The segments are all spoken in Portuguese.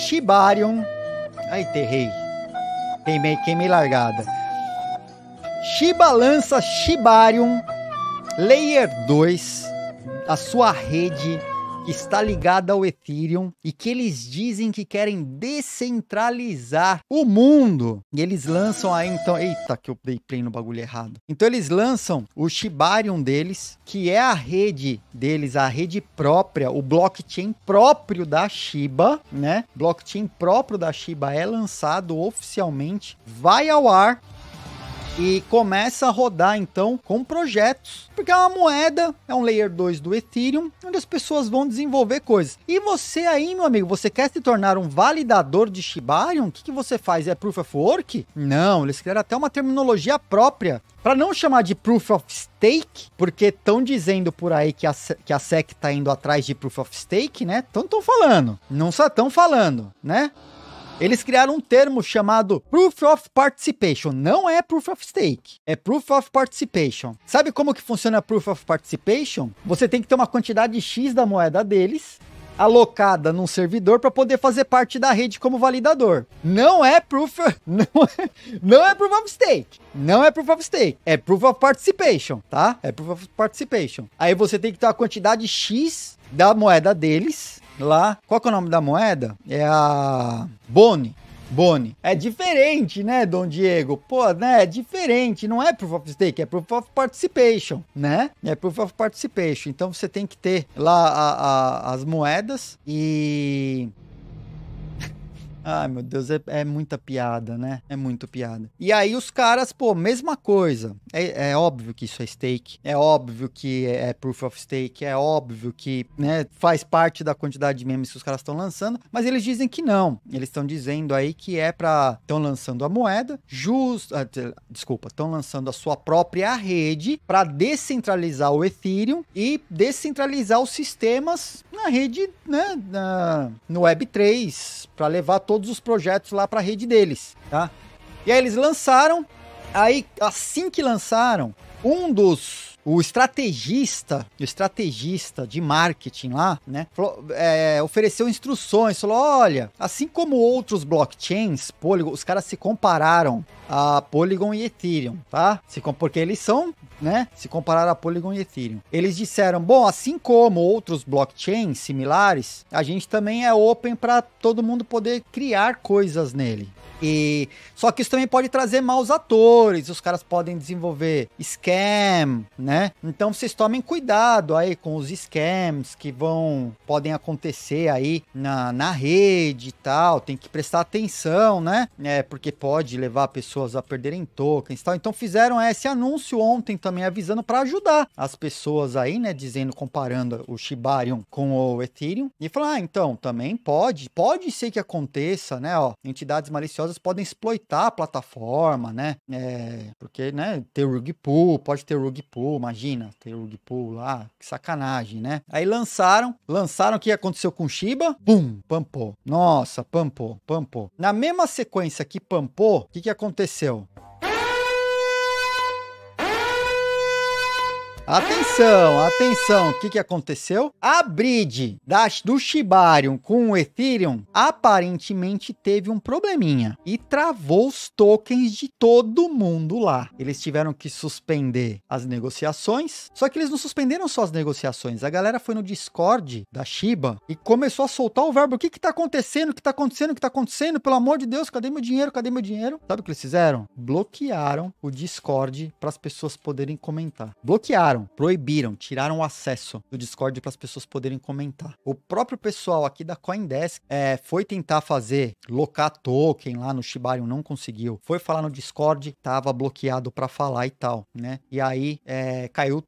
Shibarium. Aí, terrei. Queimei, queimei largada. lança Shibarium Layer 2, a sua rede que está ligada ao Ethereum e que eles dizem que querem descentralizar o mundo. E eles lançam aí então, eita, que eu dei play no bagulho errado. Então eles lançam o Shibarium deles, que é a rede deles, a rede própria, o blockchain próprio da Shiba, né? Blockchain próprio da Shiba é lançado oficialmente, vai ao ar e começa a rodar então com projetos, porque é uma moeda, é um layer 2 do Ethereum, onde as pessoas vão desenvolver coisas. E você aí, meu amigo, você quer se tornar um validador de Shibarium? O que, que você faz? É Proof of Work? Não, eles criaram até uma terminologia própria para não chamar de Proof of Stake, porque estão dizendo por aí que a, que a SEC está indo atrás de Proof of Stake, né? Então estão falando, não só estão falando, né? Eles criaram um termo chamado Proof of Participation. Não é Proof of Stake, é Proof of Participation. Sabe como que funciona Proof of Participation? Você tem que ter uma quantidade X da moeda deles alocada num servidor para poder fazer parte da rede como validador. Não é proof, não é, não é proof of stake. Não é proof of stake, é proof of participation, tá? É proof of participation. Aí você tem que ter a quantidade X da moeda deles lá. Qual que é o nome da moeda? É a Boni. Boni. É diferente, né, Dom Diego? Pô, né, é diferente. Não é Proof of Stake, é Proof of Participation, né? É Proof of Participation. Então você tem que ter lá a, a, as moedas e Ai, meu Deus, é, é, muita piada, né? É muito piada. E aí os caras, pô, mesma coisa. É, é, óbvio que isso é stake, é óbvio que é, é proof of stake, é óbvio que né, faz parte da quantidade de memes que os caras estão lançando, mas eles dizem que não. Eles estão dizendo aí que é pra. Estão lançando a moeda, justo. Ah, desculpa, estão lançando a sua própria rede para descentralizar o Ethereum e descentralizar os sistemas na rede, né? Na, no Web3, para levar todos os projetos lá para a rede deles, tá? E aí eles lançaram, aí assim que lançaram, um dos o estrategista, o estrategista de marketing lá, né, falou, é, ofereceu instruções, falou, olha, assim como outros blockchains, Polygon, os caras se compararam a Polygon e Ethereum, tá? Se, porque eles são né? Se comparar a Polygon e Ethereum. Eles disseram: bom, assim como outros blockchains similares, a gente também é open para todo mundo poder criar coisas nele. E só que isso também pode trazer maus atores, os caras podem desenvolver scam, né? Então vocês tomem cuidado aí com os scams que vão podem acontecer aí na, na rede e tal, tem que prestar atenção, né? É, porque pode levar pessoas a perderem tokens e tal. Então fizeram esse anúncio ontem também avisando para ajudar as pessoas aí, né? Dizendo, comparando o Shibarium com o Ethereum. E falar, ah, então, também pode, pode ser que aconteça, né? Ó, entidades maliciosas podem exploitar a plataforma, né? É, porque, né? Ter rug pull, pode ter rug pull, imagina, ter rug pull lá, que sacanagem, né? Aí lançaram, lançaram o que aconteceu com Shiba, bum, pampou. Nossa, pampou, pampou. Na mesma sequência que pampou, o que, que aconteceu? Atenção, atenção, o que, que aconteceu? A bridge das, do Shibarium com o Ethereum aparentemente teve um probleminha e travou os tokens de todo mundo lá. Eles tiveram que suspender as negociações, só que eles não suspenderam só as negociações, a galera foi no Discord da Shiba e começou a soltar o verbo, o que que tá acontecendo, o que tá acontecendo, o que tá acontecendo, pelo amor de Deus, cadê meu dinheiro, cadê meu dinheiro? Sabe o que eles fizeram? Bloquearam o Discord para as pessoas poderem comentar. Bloquearam proibiram, tiraram o acesso do Discord para as pessoas poderem comentar. O próprio pessoal aqui da Coindesk é, foi tentar fazer locar token lá no Shibarium, não conseguiu. Foi falar no Discord, tava bloqueado para falar e tal, né? E aí é, caiu,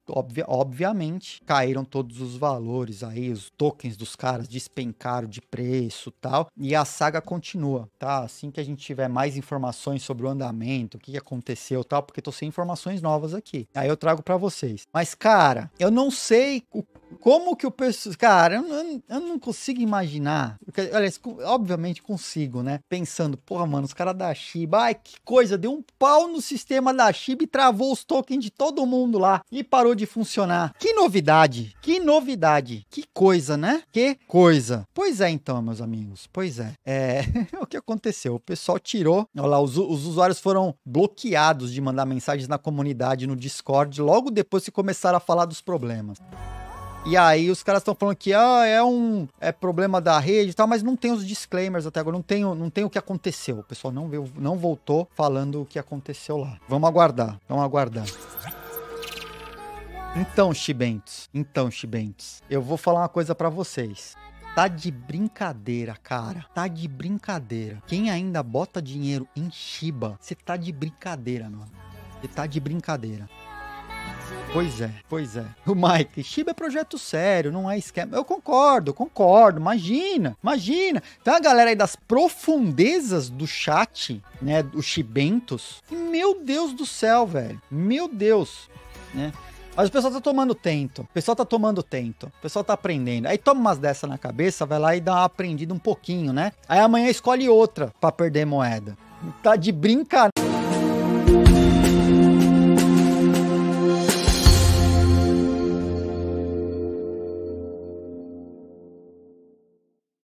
obviamente, caíram todos os valores aí, os tokens dos caras despencaram de preço e tal. E a saga continua, tá? Assim que a gente tiver mais informações sobre o andamento, o que aconteceu tal, porque tô sem informações novas aqui. Aí eu trago para vocês. Mas, cara, eu não sei o como que o pessoal. Cara, eu não, eu não, consigo imaginar. Porque, obviamente consigo, né? Pensando, porra, mano, os caras da Shiba, ai que coisa, deu um pau no sistema da Shiba e travou os tokens de todo mundo lá e parou de funcionar. Que novidade, que novidade, que coisa, né? Que coisa. Pois é, então, meus amigos, pois é. É o que aconteceu. O pessoal tirou, olha lá, os, os usuários foram bloqueados de mandar mensagens na comunidade no Discord logo depois que começaram a falar dos problemas. E aí os caras estão falando que ah, é um é problema da rede e tal, mas não tem os disclaimers até agora, não tem, não tem o que aconteceu. O pessoal não, veio, não voltou falando o que aconteceu lá. Vamos aguardar, vamos aguardar. Então, Chibentos, então, Chibentos, eu vou falar uma coisa para vocês. Tá de brincadeira, cara. Tá de brincadeira. Quem ainda bota dinheiro em Shiba, você tá de brincadeira, mano. Você tá de brincadeira. Pois é, pois é. O Mike, Shiba é projeto sério, não é esquema. Eu concordo, concordo. Imagina, imagina. Tem a galera aí das profundezas do chat, né? Os Chibentos. meu Deus do céu, velho. Meu Deus, né? Mas o pessoal tá tomando tento. O pessoal tá tomando tento. O pessoal tá aprendendo. Aí toma umas dessa na cabeça, vai lá e dá uma aprendida um pouquinho, né? Aí amanhã escolhe outra para perder moeda. Tá de brincadeira.